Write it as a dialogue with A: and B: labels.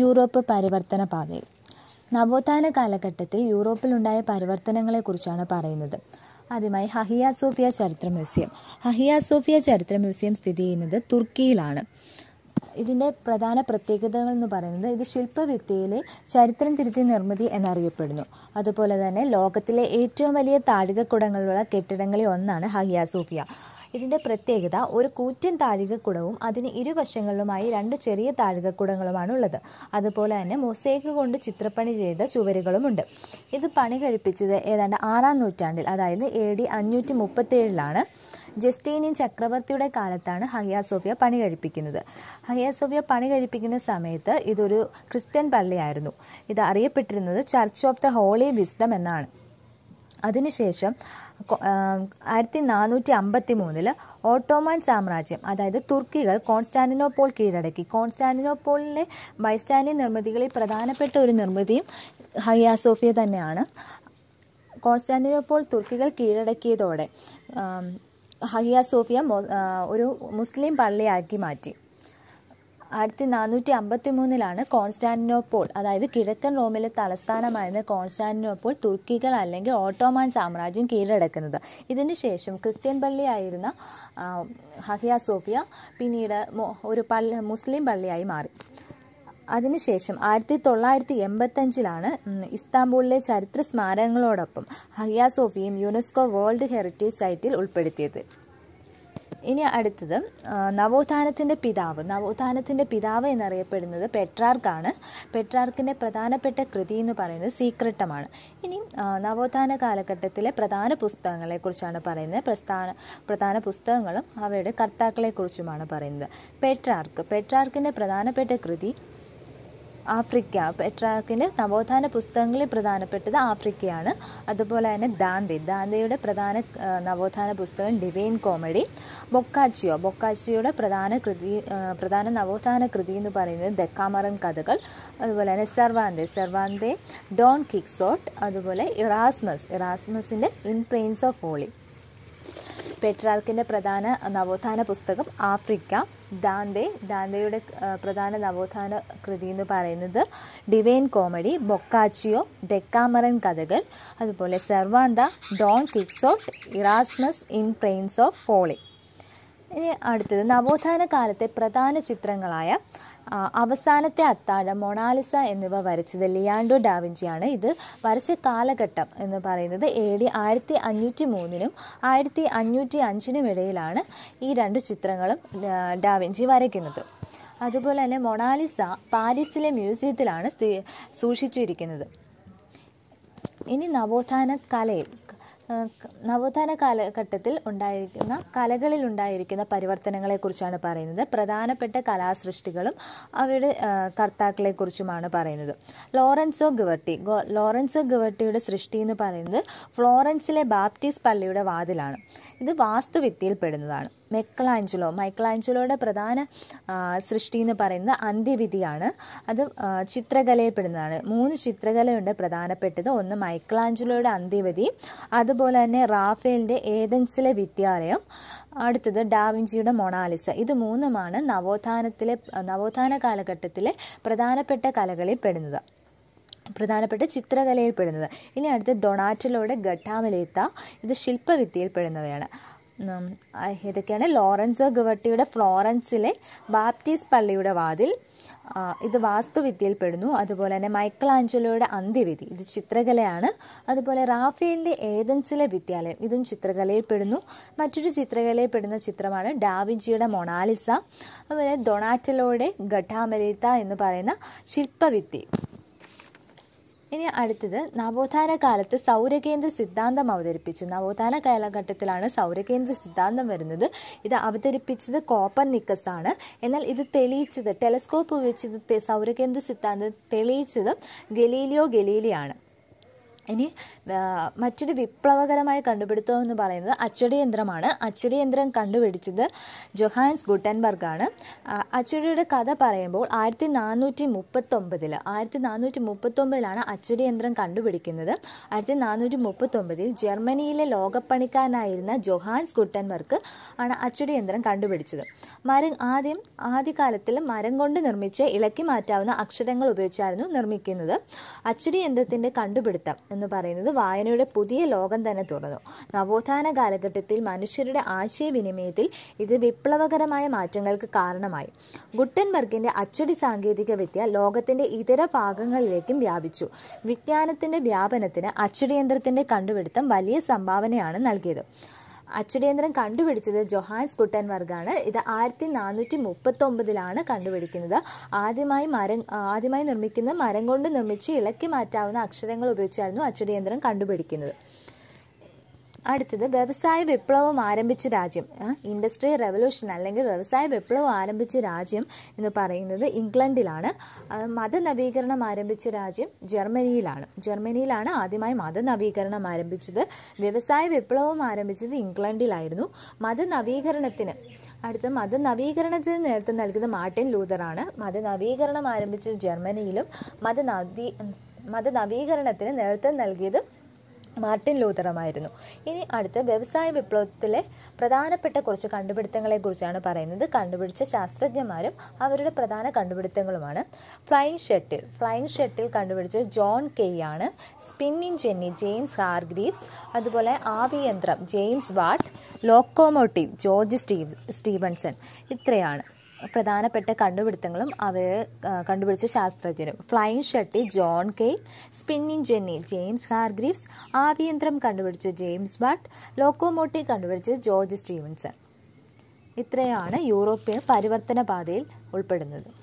A: Europe പരിവർത്തന പാതയിൽ നവോത്ഥാന കാലഘട്ടത്തിൽ യൂറോപ്പിലുണ്ടായ പരിവർത്തനങ്ങളെക്കുറിച്ചാണ് പറയുന്നത് ആദ്യമായി ഹഹിയ സോഫിയ ചരിത്ര മ്യൂസിയം ഹഹിയ സോഫിയ ചരിത്ര മ്യൂസിയം സ്ഥിതി ചെയ്യുന്നത് തുർക്കിയിലാണ് ഇതിൻ്റെ പ്രധാന പ്രത്യേകതകൾ എന്ന് പറയുന്നത് ഇത് ശില്പവിദ്യയിലെ ചരിത്രം തിരുത്തി നിർമ്മിതി എന്നറിയപ്പെടുന്നു അതുപോലെ തന്നെ ലോകത്തിലെ ഏറ്റവും വലിയ താഴികക്കുടങ്ങളുള്ള കെട്ടിടങ്ങളിൽ ഒന്നാണ് ഹഹിയ സോഫിയ ഇതിൻ്റെ പ്രത്യേകത ഒരു കൂറ്റൻ താഴികക്കുടവും അതിന് ഇരുവശങ്ങളിലുമായി രണ്ട് ചെറിയ ഉള്ളത് അതുപോലെ തന്നെ മൊസേക്ക് കൊണ്ട് ചിത്രപ്പണി ചെയ്ത ചുവരുകളുമുണ്ട് ഇത് പണി കഴിപ്പിച്ചത് ഏതാണ്ട് ആറാം നൂറ്റാണ്ടിൽ അതായത് എ ഡി അഞ്ഞൂറ്റി മുപ്പത്തേഴിലാണ് ജസ്റ്റീനിയൻ ചക്രവർത്തിയുടെ കാലത്താണ് ഹയ സോഫിയ പണി കഴിപ്പിക്കുന്നത് ഹയ സോഫിയ പണി കഴിപ്പിക്കുന്ന സമയത്ത് ഇതൊരു ക്രിസ്ത്യൻ പള്ളിയായിരുന്നു ഇത് അറിയപ്പെട്ടിരുന്നത് church of the holy wisdom എന്നാണ് അതിനുശേഷം ആയിരത്തി നാനൂറ്റി അമ്പത്തി മൂന്നിൽ ഓട്ടോമാൻ സാമ്രാജ്യം അതായത് തുർക്കികൾ കോൺസ്റ്റാൻറ്റിനോപ്പോൾ കീഴടക്കി കോൺസ്റ്റാൻറ്റിനോപ്പോളിലെ ബൈസ്റ്റാനി നിർമ്മിതികളിൽ പ്രധാനപ്പെട്ട ഒരു നിർമ്മിതിയും ഹയ്യ സോഫിയ തന്നെയാണ് കോൺസ്റ്റാൻറ്റിനോപ്പോൾ തുർക്കികൾ കീഴടക്കിയതോടെ ഹയ്യ സോഫിയ ഒരു മുസ്ലിം പള്ളിയാക്കി മാറ്റി ആയിരത്തി നാനൂറ്റി അമ്പത്തി മൂന്നിലാണ് കോൺസ്റ്റാന്റിനോപ്പോൾ അതായത് കിഴക്കൻ റോമിലെ തലസ്ഥാനമായിരുന്ന കോൺസ്റ്റാന്റിനോപ്പോൾ തുർക്കികൾ അല്ലെങ്കിൽ ഓട്ടോമാൻ സാമ്രാജ്യം കീഴടക്കുന്നത് ഇതിനുശേഷം ശേഷം ക്രിസ്ത്യൻ പള്ളിയായിരുന്ന ഹഹിയ സോഫിയ പിന്നീട് ഒരു പള്ളി മുസ്ലിം പള്ളിയായി മാറി അതിനുശേഷം ആയിരത്തി തൊള്ളായിരത്തി എൺപത്തഞ്ചിലാണ് ഇസ്താംബൂളിലെ ചരിത്ര സ്മാരകങ്ങളോടൊപ്പം ഹഹിയ സോഫിയയും യുനെസ്കോ വേൾഡ് ഹെറിറ്റേജ് സൈറ്റിൽ ഉൾപ്പെടുത്തിയത് ഇനി അടുത്തത് നവോത്ഥാനത്തിൻ്റെ പിതാവ് നവോത്ഥാനത്തിൻ്റെ പിതാവ് എന്നറിയപ്പെടുന്നത് പെട്രാർക്കാണ് പെട്രാർക്കിൻ്റെ പ്രധാനപ്പെട്ട കൃതി എന്ന് പറയുന്നത് സീക്രട്ടമാണ് ഇനി നവോത്ഥാന കാലഘട്ടത്തിലെ പ്രധാന പുസ്തകങ്ങളെക്കുറിച്ചാണ് പറയുന്നത് പ്രസ്ഥാന പ്രധാന പുസ്തകങ്ങളും അവയുടെ കർത്താക്കളെക്കുറിച്ചുമാണ് പറയുന്നത് പെട്രാർക്ക് പെട്രാർക്കിൻ്റെ പ്രധാനപ്പെട്ട കൃതി ആഫ്രിക്ക പെട്രാക്കിൻ്റെ നവോത്ഥാന പുസ്തകങ്ങളിൽ പ്രധാനപ്പെട്ടത് ആഫ്രിക്കയാണ് അതുപോലെ തന്നെ ദാന്തി ദാന്തിയുടെ പ്രധാന നവോത്ഥാന പുസ്തകം ഡിവൈൻ കോമഡി ബൊക്കാച്ചിയോ ബൊക്കാച്ചിയോയുടെ പ്രധാന കൃതി പ്രധാന നവോത്ഥാന കൃതി എന്ന് പറയുന്നത് ദക്കാമറൻ കഥകൾ അതുപോലെ തന്നെ സെർവാന്തെ സെർവാന്തെ ഡോൺ കിക്സോട്ട് അതുപോലെ ഇറാസ്മസ് ഇറാസ്മസിൻ്റെ ഇൻ പ്ലെയിൻസ് ഓഫ് ഹോളി പെട്രാർക്കിൻ്റെ പ്രധാന നവോത്ഥാന പുസ്തകം ആഫ്രിക്ക ദാന്തെ ദാന്തയുടെ പ്രധാന നവോത്ഥാന കൃതി എന്ന് പറയുന്നത് ഡിവൈൻ കോമഡി ബൊക്കാച്ചിയോ ഡെക്കാമറൻ കഥകൾ അതുപോലെ Cervantes Don Quixote Erasmus in praise of folly ഇനി അടുത്തത് നവോത്ഥാന കാലത്തെ പ്രധാന ചിത്രങ്ങളായ അവസാനത്തെ അത്താഴം മൊണാലിസ എന്നിവ വരച്ചത് ലിയാൻഡോ ഡാവിഞ്ചിയാണ് ഇത് വരച്ച കാലഘട്ടം എന്ന് പറയുന്നത് എ ഡി ആയിരത്തി അഞ്ഞൂറ്റി മൂന്നിനും ആയിരത്തി അഞ്ഞൂറ്റി അഞ്ചിനും ഇടയിലാണ് ഈ രണ്ട് ചിത്രങ്ങളും ഡാവിഞ്ചി വരയ്ക്കുന്നത് അതുപോലെ തന്നെ മൊണാലിസ പാരീസിലെ മ്യൂസിയത്തിലാണ് സൂക്ഷിച്ചിരിക്കുന്നത് ഇനി നവോത്ഥാന കലയിൽ നവോത്ഥാന കാലഘട്ടത്തിൽ ഉണ്ടായിരിക്കുന്ന കലകളിൽ ഉണ്ടായിരിക്കുന്ന പരിവർത്തനങ്ങളെക്കുറിച്ചാണ് പറയുന്നത് പ്രധാനപ്പെട്ട കലാസൃഷ്ടികളും അവയുടെ കർത്താക്കളെക്കുറിച്ചുമാണ് പറയുന്നത് ലോറൻസോ ഗിവർട്ടി ലോറൻസോ ഗവർട്ടിയുടെ സൃഷ്ടി എന്ന് പറയുന്നത് ഫ്ലോറൻസിലെ ബാപ്റ്റിസ്റ്റ് പള്ളിയുടെ വാതിലാണ് ഇത് വാസ്തുവിദ്യയിൽ പെടുന്നതാണ് മെക്കളാഞ്ചലോ മൈക്കളാഞ്ചലോയുടെ പ്രധാന സൃഷ്ടി എന്ന് പറയുന്നത് അന്ത്യവിധിയാണ് അത് ചിത്രകലയപ്പെടുന്നതാണ് മൂന്ന് ചിത്രകലയുണ്ട് പ്രധാനപ്പെട്ടത് ഒന്ന് മൈക്കളാഞ്ചലോയുടെ അന്ത്യവിധി അതുപോലെ തന്നെ റാഫേലിൻ്റെ ഏതൻസിലെ വിദ്യാലയം അടുത്തത് ഡാവിഞ്ചിയുടെ മൊണാലിസ ഇത് മൂന്നുമാണ് നവോത്ഥാനത്തിലെ നവോത്ഥാന കാലഘട്ടത്തിലെ പ്രധാനപ്പെട്ട കലകളിൽ പെടുന്നത് പ്രധാനപ്പെട്ട ചിത്രകലയിൽ പെടുന്നത് ഇനി അടുത്ത് ഡൊണാറ്റിലോയുടെ ഘട്ടാമലേത്ത ഇത് ശില്പവിദ്യയിൽ പെടുന്നവയാണ് ഇതൊക്കെയാണ് ലോറൻസോ ഗവട്ടിയുടെ ഫ്ലോറൻസിലെ ബാപ്റ്റിസ് പള്ളിയുടെ വാതിൽ ഇത് വാസ്തുവിദ്യയിൽപ്പെടുന്നു അതുപോലെ തന്നെ മൈക്കിൾ ആഞ്ചലോയുടെ അന്ത്യവിധി ഇത് ചിത്രകലയാണ് അതുപോലെ റാഫേലിൻ്റെ ഏതൻസിലെ വിദ്യാലയം ഇതും ചിത്രകലയിൽപ്പെടുന്നു മറ്റൊരു ചിത്രകലയിൽപ്പെടുന്ന ചിത്രമാണ് ഡാവിഞ്ചിയുടെ മൊണാലിസ അതുപോലെ ഡൊണാറ്റലോയുടെ ഗട്ടാമലേത്ത എന്ന് പറയുന്ന ശില്പവിദ്യ ഇനി അടുത്തത് നവോത്ഥാന കാലത്ത് സൗരകേന്ദ്ര സിദ്ധാന്തം അവതരിപ്പിച്ചു നവോത്ഥാന കാലഘട്ടത്തിലാണ് സൗരകേന്ദ്ര സിദ്ധാന്തം വരുന്നത് ഇത് അവതരിപ്പിച്ചത് കോപ്പർ നിക്കസ് ആണ് എന്നാൽ ഇത് തെളിയിച്ചത് ടെലസ്കോപ്പ് ഉപയോഗിച്ചത് സൗരകേന്ദ്ര സിദ്ധാന്തം തെളിയിച്ചത് ഗലീലിയോ ഗലീലിയാണ് ഇനി മറ്റൊരു വിപ്ലവകരമായ കണ്ടുപിടുത്തം എന്ന് പറയുന്നത് അച്ചടി യന്ത്രമാണ് അച്ചടി യന്ത്രം കണ്ടുപിടിച്ചത് ജൊഹാൻസ് ഗുട്ടൻബർഗാണ് അച്ചടിയുടെ കഥ പറയുമ്പോൾ ആയിരത്തി നാനൂറ്റി മുപ്പത്തൊമ്പതിൽ ആയിരത്തി നാനൂറ്റി മുപ്പത്തൊമ്പതിലാണ് അച്ചടി യന്ത്രം കണ്ടുപിടിക്കുന്നത് ആയിരത്തി നാനൂറ്റി മുപ്പത്തൊമ്പതിൽ ജർമ്മനിയിലെ ലോകപ്പണിക്കാരനായിരുന്ന ജൊഹാൻസ് ഗുട്ടൻബർഗ് ആണ് അച്ചടി യന്ത്രം കണ്ടുപിടിച്ചത് മരം ആദ്യം ആദ്യകാലത്തിൽ മരം കൊണ്ട് നിർമ്മിച്ച് ഇളക്കി മാറ്റാവുന്ന അക്ഷരങ്ങൾ ഉപയോഗിച്ചായിരുന്നു നിർമ്മിക്കുന്നത് അച്ചടി യന്ത്രത്തിൻ്റെ കണ്ടുപിടുത്തം എന്ന് പറയുന്നത് വായനയുടെ പുതിയ ലോകം തന്നെ തുറന്നു നവോത്ഥാന കാലഘട്ടത്തിൽ മനുഷ്യരുടെ ആശയവിനിമയത്തിൽ ഇത് വിപ്ലവകരമായ മാറ്റങ്ങൾക്ക് കാരണമായി ഗുട്ടൻബർഗിന്റെ അച്ചടി സാങ്കേതികവിദ്യ ലോകത്തിന്റെ ഇതര ഭാഗങ്ങളിലേക്കും വ്യാപിച്ചു വിജ്ഞാനത്തിന്റെ വ്യാപനത്തിന് അച്ചടിയന്ത്രത്തിന്റെ കണ്ടുപിടുത്തം വലിയ സംഭാവനയാണ് നൽകിയത് അച്ചടിയന്ത്രം കണ്ടുപിടിച്ചത് ജൊഹാൻസ് ഗുട്ടൻവർഗാണ് ഇത് ആയിരത്തി നാനൂറ്റി ഒമ്പതിലാണ് കണ്ടുപിടിക്കുന്നത് ആദ്യമായി മരം ആദ്യമായി നിർമ്മിക്കുന്ന മരം കൊണ്ട് നിർമ്മിച്ച് ഇളക്കി മാറ്റാവുന്ന അക്ഷരങ്ങൾ ഉപയോഗിച്ചായിരുന്നു അച്ചടിയന്ത്രം കണ്ടുപിടിക്കുന്നത് അടുത്തത് വ്യവസായ വിപ്ലവം ആരംഭിച്ച രാജ്യം ഇൻഡസ്ട്രി റെവല്യൂഷൻ അല്ലെങ്കിൽ വ്യവസായ വിപ്ലവം ആരംഭിച്ച രാജ്യം എന്ന് പറയുന്നത് ഇംഗ്ലണ്ടിലാണ് മതനവീകരണം ആരംഭിച്ച രാജ്യം ജർമ്മനിയിലാണ് ജർമ്മനിയിലാണ് ആദ്യമായി മതനവീകരണം ആരംഭിച്ചത് വ്യവസായ വിപ്ലവം ആരംഭിച്ചത് ഇംഗ്ലണ്ടിലായിരുന്നു മതനവീകരണത്തിന് അടുത്ത മതനവീകരണത്തിന് നേതൃത്വം നൽകുന്ന മാർട്ടിൻ ലൂതറാണ് മതനവീകരണം ആരംഭിച്ചത് ജർമ്മനിയിലും മതനവീ മതനവീകരണത്തിന് നേതൃത്വം നൽകിയത് മാർട്ടിൻ ലൂതറുമായിരുന്നു ഇനി അടുത്ത് വ്യവസായ വിപ്ലവത്തിലെ പ്രധാനപ്പെട്ട കുറച്ച് കണ്ടുപിടുത്തങ്ങളെക്കുറിച്ചാണ് പറയുന്നത് കണ്ടുപിടിച്ച ശാസ്ത്രജ്ഞന്മാരും അവരുടെ പ്രധാന കണ്ടുപിടുത്തങ്ങളുമാണ് ഫ്ലൈയിങ് ഷട്ടിൽ ഫ്ലൈയിങ് ഷട്ടിൽ കണ്ടുപിടിച്ച ജോൺ കെയ് ആണ് സ്പിന്നിങ് ജെന്നി ജെയിംസ് ഹാർഗ്രീവ്സ് അതുപോലെ ആവിയന്ത്രം James Watt locomotive George Steve Stevenson ഇത്രയാണ് പ്രധാനപ്പെട്ട കണ്ടുപിടുത്തങ്ങളും അവർ കണ്ടുപിടിച്ച ശാസ്ത്രജ്ഞരും flying shuttle John Kay spinning jenny James Hargreaves ആവിയന്ത്രം കണ്ടുപിടിച്ച ജെയിംസ് ബട്ട് ലോക്കോമോട്ടീവ് കണ്ടുപിടിച്ച ജോർജ് സ്റ്റീവൻസൺ ഇത്രയാണ് യൂറോപ്യൻ പരിവർത്തന പാതയിൽ ഉൾപ്പെടുന്നത്